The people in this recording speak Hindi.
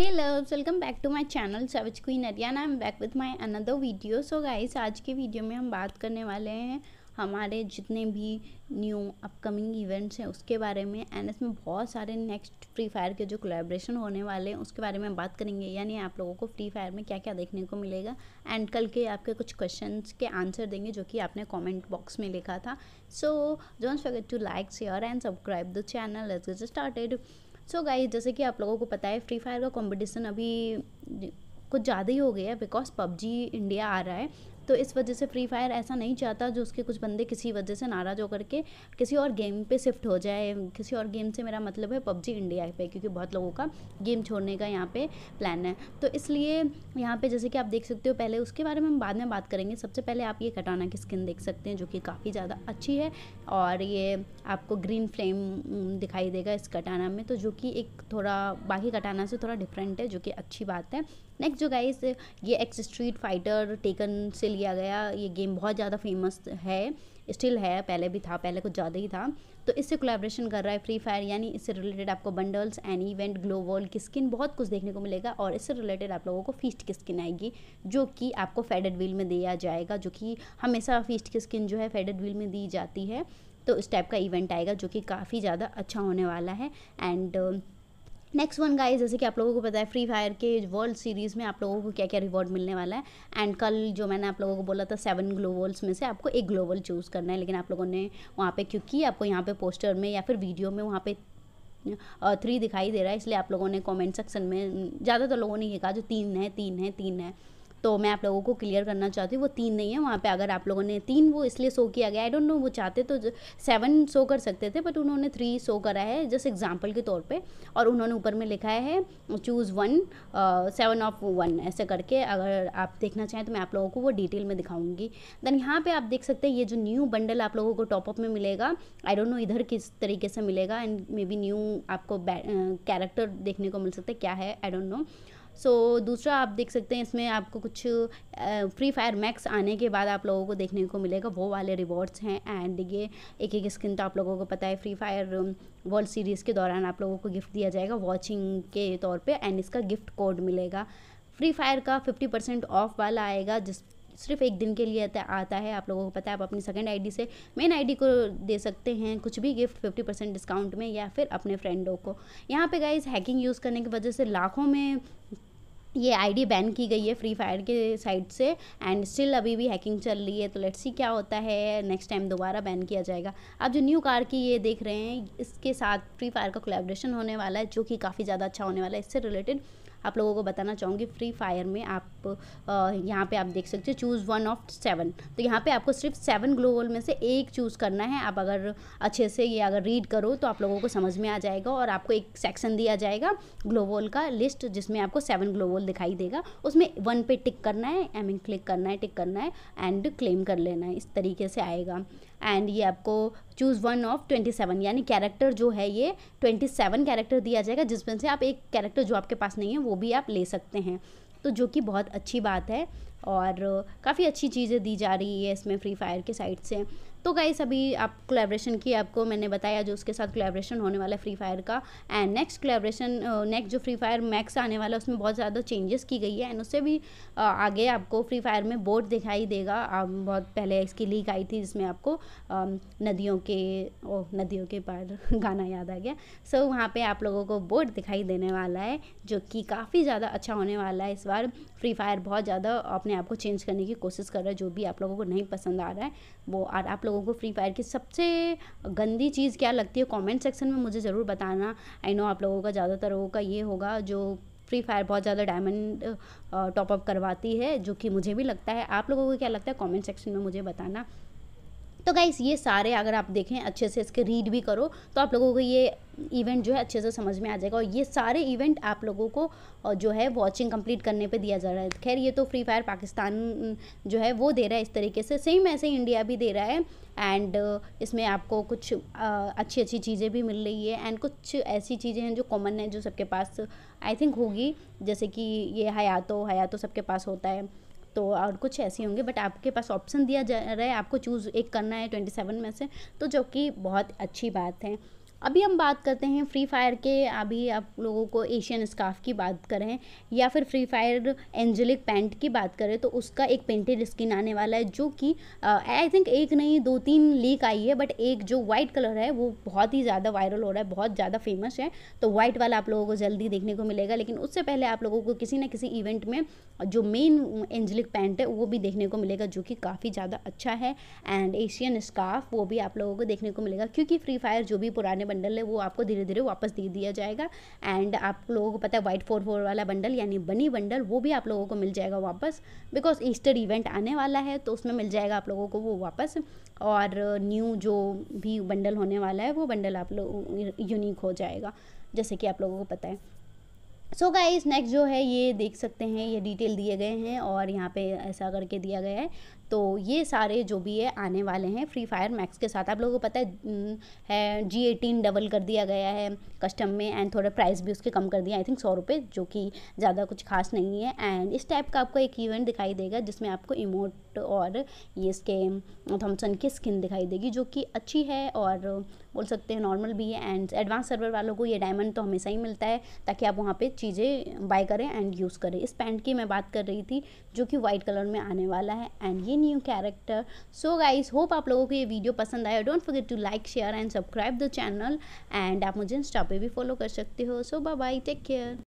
hey loves welcome back to my channel सवच queen Haryana I am back with my another video so guys आज के वीडियो में हम बात करने वाले हैं हमारे जितने भी न्यू अपकमिंग इवेंट्स हैं उसके बारे में एंड इसमें बहुत सारे नेक्स्ट फ्री फायर के जो कोलेब्रेशन होने वाले हैं उसके बारे में हम बात करेंगे यानी आप लोगों को फ्री फायर में क्या क्या देखने को मिलेगा एंड कल के आपके कुछ क्वेश्चन के आंसर देंगे जो कि आपने कॉमेंट बॉक्स में लिखा था so don't forget to like share and subscribe the channel started so so guys जैसे कि आप लोगों को पता है फ्री फायर का कंपटीशन अभी कुछ ज़्यादा ही हो गया है बिकॉज पबजी इंडिया आ रहा है तो इस वजह से फ्री फायर ऐसा नहीं चाहता जो उसके कुछ बंदे किसी वजह से नाराज़ होकर के किसी और गेम पे शिफ्ट हो जाए किसी और गेम से मेरा मतलब है पबजी इंडिया पे क्योंकि बहुत लोगों का गेम छोड़ने का यहाँ पे प्लान है तो इसलिए यहाँ पे जैसे कि आप देख सकते हो पहले उसके बारे में हम बाद में बात करेंगे सबसे पहले आप ये कटाना की स्किन देख सकते हैं जो कि काफ़ी ज़्यादा अच्छी है और ये आपको ग्रीन फ्लेम दिखाई देगा इस कटाना में तो जो कि एक थोड़ा बाकी कटाना से थोड़ा डिफरेंट है जो कि अच्छी बात है नेक्स्ट जो गाइस ये एक्स स्ट्रीट फाइटर टेकन से लिया गया ये गेम बहुत ज़्यादा फेमस है स्टिल है पहले भी था पहले कुछ ज़्यादा ही था तो इससे कोलेब्रेशन कर रहा है फ्री फायर यानी इससे रिलेटेड आपको bundles an event gloo wall की स्किन बहुत कुछ देखने को मिलेगा और इससे रिलेटेड आप लोगों को फीस्ट की स्किन आएगी जो कि आपको फेडेड व्हील में दिया जाएगा जो कि हमेशा फीस्ट की स्किन जो है फेडेड व्हील में दी जाती है तो इस टाइप का इवेंट आएगा जो कि काफ़ी ज़्यादा अच्छा होने वाला है एंड नेक्स्ट वन गाइस जैसे कि आप लोगों को पता है फ्री फायर के वर्ल्ड सीरीज़ में आप लोगों को क्या क्या रिवॉर्ड मिलने वाला है एंड कल जो मैंने आप लोगों को बोला था सेवन ग्लोबल्स में से आपको एक ग्लोबल चूज़ करना है लेकिन आप लोगों ने वहाँ पे क्योंकि आपको यहाँ पे पोस्टर में या फिर वीडियो में वहाँ पे थ्री दिखाई दे रहा है इसलिए आप लोगों ने कॉमेंट सेक्शन में ज़्यादातर तो लोगों ने ये कहा जो तीन है तीन है तीन है तो मैं आप लोगों को क्लियर करना चाहती हूँ वो तीन नहीं है वहाँ पे अगर आप लोगों ने तीन वो इसलिए शो किया गया आई डोंट नो वो चाहते तो सेवन शो कर सकते थे बट उन्होंने थ्री शो करा है जस्ट एग्जाम्पल के तौर पर और उन्होंने ऊपर में लिखा है choose one seven of one ऐसे करके अगर आप देखना चाहें तो मैं आप लोगों को वो डिटेल में दिखाऊंगी देन यहाँ पर आप देख सकते हैं ये जो न्यू बंडल आप लोगों को टॉपअप में मिलेगा आई डोंट नो इधर किस तरीके से मिलेगा एंड मे बी न्यू आपको कैरेक्टर uh, देखने को मिल सकता है क्या है I don't know so so, दूसरा आप देख सकते हैं इसमें आपको कुछ फ्री फायर मैक्स आने के बाद आप लोगों को देखने को मिलेगा वो वाले रिवॉर्ड्स हैं एंड ये एक एक स्किन तो आप लोगों को पता है फ्री फायर वर्ल्ड सीरीज़ के दौरान आप लोगों को गिफ्ट दिया जाएगा वॉचिंग के तौर पर एंड इसका गिफ्ट कोड मिलेगा फ्री फायर का फिफ्टी परसेंट ऑफ वाला आएगा जिस सिर्फ एक दिन के लिए आता है आप लोगों को पता है आप अपनी सेकेंड आई से मेन आई को दे सकते हैं कुछ भी गिफ्ट फिफ्टी परसेंट डिस्काउंट में या फिर अपने फ्रेंडों को यहाँ पे गाइज हैकिंग यूज़ करने की वजह से लाखों में ये आईडी बैन की गई है फ्री फायर के साइड से एंड स्टिल अभी भी हैकिंग चल रही है तो लेट्स सी क्या होता है नेक्स्ट टाइम दोबारा बैन किया जाएगा आप जो न्यू कार की ये देख रहे हैं इसके साथ फ्री फायर का कोलेब्रेशन होने वाला है जो कि काफ़ी ज़्यादा अच्छा होने वाला है इससे रिलेटेड आप लोगों को बताना चाहूँगी फ्री फायर में आप आप यहाँ पे आप देख सकते हो चूज़ वन ऑफ सेवन तो यहाँ पे आपको सिर्फ सेवन ग्लोवल में से एक चूज़ करना है आप अगर अच्छे से ये अगर रीड करो तो आप लोगों को समझ में आ जाएगा और आपको एक सेक्शन दिया जाएगा ग्लो का लिस्ट जिसमें आपको सेवन ग्लोवल दिखाई देगा उसमें वन पे टिक करना है आई मीन क्लिक करना है टिक करना है एंड क्लेम कर लेना है इस तरीके से आएगा एंड ये आपको choose one of twenty seven यानी कैरेक्टर जो है ये ट्वेंटी सेवन कैरेक्टर दिया जाएगा जिसमें से आप एक कैरेक्टर जो आपके पास नहीं है वो भी आप ले सकते हैं तो जो कि बहुत अच्छी बात है और काफ़ी अच्छी चीज़ें दी जा रही है इसमें फ्री फायर के साइड से तो गाइस अभी आप कोलेब्रेशन की आपको मैंने बताया जो उसके साथ कोलेब्रेशन होने वाला है फ्री फायर का एंड नेक्स्ट कोलेब्रेशन नेक्स्ट जो फ्री फायर मैक्स आने वाला है उसमें बहुत ज़्यादा चेंजेस की गई है एंड उससे भी आगे आपको फ्री फायर में बोर्ड दिखाई देगा आप बहुत पहले इसकी लीक आई थी जिसमें आपको नदियों के ओ नदियों के पार गाना याद आ गया सो so, वहाँ पर आप लोगों को बोर्ड दिखाई देने वाला है जो कि काफ़ी ज़्यादा अच्छा होने वाला है इस बार फ्री फायर बहुत ज़्यादा अपने आप को चेंज करने की कोशिश कर रहा है जो भी आप लोगों को नहीं पसंद आ रहा है वो आप लोग लोगों को फ्री फायर की सबसे गंदी चीज़ क्या लगती है कमेंट सेक्शन में मुझे ज़रूर बताना आई नो आप लोगों का ज़्यादातर लोगों का ये होगा जो फ्री फायर बहुत ज़्यादा डायमंड टॉपअप करवाती है जो कि मुझे भी लगता है आप लोगों को क्या लगता है कमेंट सेक्शन में मुझे बताना तो गाइस ये सारे अगर आप देखें अच्छे से इसके रीड भी करो तो आप लोगों को ये इवेंट जो है अच्छे से समझ में आ जाएगा और ये सारे इवेंट आप लोगों को जो है वॉचिंग कंप्लीट करने पे दिया जा रहा है खैर ये तो फ्री फायर पाकिस्तान जो है वो दे रहा है इस तरीके से सेम ऐसे इंडिया भी दे रहा है एंड इसमें आपको कुछ अच्छी अच्छी चीज़ें भी मिल रही है एंड कुछ ऐसी चीज़ें हैं जो कॉमन है जो सबके पास आई थिंक होगी जैसे कि ये हयातो हयातो सबके पास होता है तो और कुछ ऐसे होंगे बट आपके पास ऑप्शन दिया जा रहा है आपको चूज़ एक करना है ट्वेंटी सेवन में से तो जो कि बहुत अच्छी बात है अभी हम बात करते हैं फ्री फायर के अभी आप लोगों को एशियन स्काफ की बात करें या फिर फ्री फायर एंजेलिक पैंट की बात करें तो उसका एक पेंटेड स्किन आने वाला है जो कि आई थिंक एक नहीं दो तीन लीक आई है बट एक जो वाइट कलर है वो बहुत ही ज़्यादा वायरल हो रहा है बहुत ज़्यादा फेमस है तो वाइट वाला आप लोगों को जल्दी देखने को मिलेगा लेकिन उससे पहले आप लोगों को किसी न किसी इवेंट में जो मेन एंजेलिक पैंट है वो भी देखने को मिलेगा जो कि काफ़ी ज़्यादा अच्छा है एंड एशियन स्काफ वो भी आप लोगों को देखने को मिलेगा क्योंकि फ्री फायर जो भी पुराने बंडल है वो आपको धीरे धीरे वापस दे दिया जाएगा एंड आप लोगों को पता है वाइट फोर फोर वाला बंडल यानी बनी बंडल वो भी आप लोगों को मिल जाएगा वापस बिकॉज ईस्टर इवेंट आने वाला है तो उसमें मिल जाएगा आप लोगों को वो वापस और न्यू जो भी बंडल होने वाला है वो बंडल आप लोग यूनिक हो जाएगा जैसे कि आप लोगों को पता है सो गाइस नेक्स्ट जो है ये देख सकते हैं ये डिटेल दिए गए हैं और यहाँ पे ऐसा करके दिया गया है तो ये सारे जो भी है आने वाले हैं फ्री फायर मैक्स के साथ आप लोगों को पता है जी एटीन डबल कर दिया गया है कस्टम में एंड थोड़ा प्राइस भी उसके कम कर दिया आई थिंक सौ रुपये जो कि ज़्यादा कुछ खास नहीं है एंड इस टाइप का आपको एक इवेंट दिखाई देगा जिसमें आपको इमोट और ये इसके थम्सन की स्किन दिखाई देगी जो कि अच्छी है और बोल सकते हैं नॉर्मल भी है एंड एडवांस सर्वर वालों को ये डायमंड तो हमेशा ही मिलता है ताकि आप वहाँ पर चीज़ें बाय करें एंड यूज़ करें इस पैंट की मैं बात कर रही थी जो कि वाइट कलर में आने वाला है एंड ये new character so guys hope आप लोगों को ये वीडियो पसंद आया don't forget to like share and subscribe the channel and आप मुझे इंस्टा पे भी फॉलो कर सकते हो so bye bye take care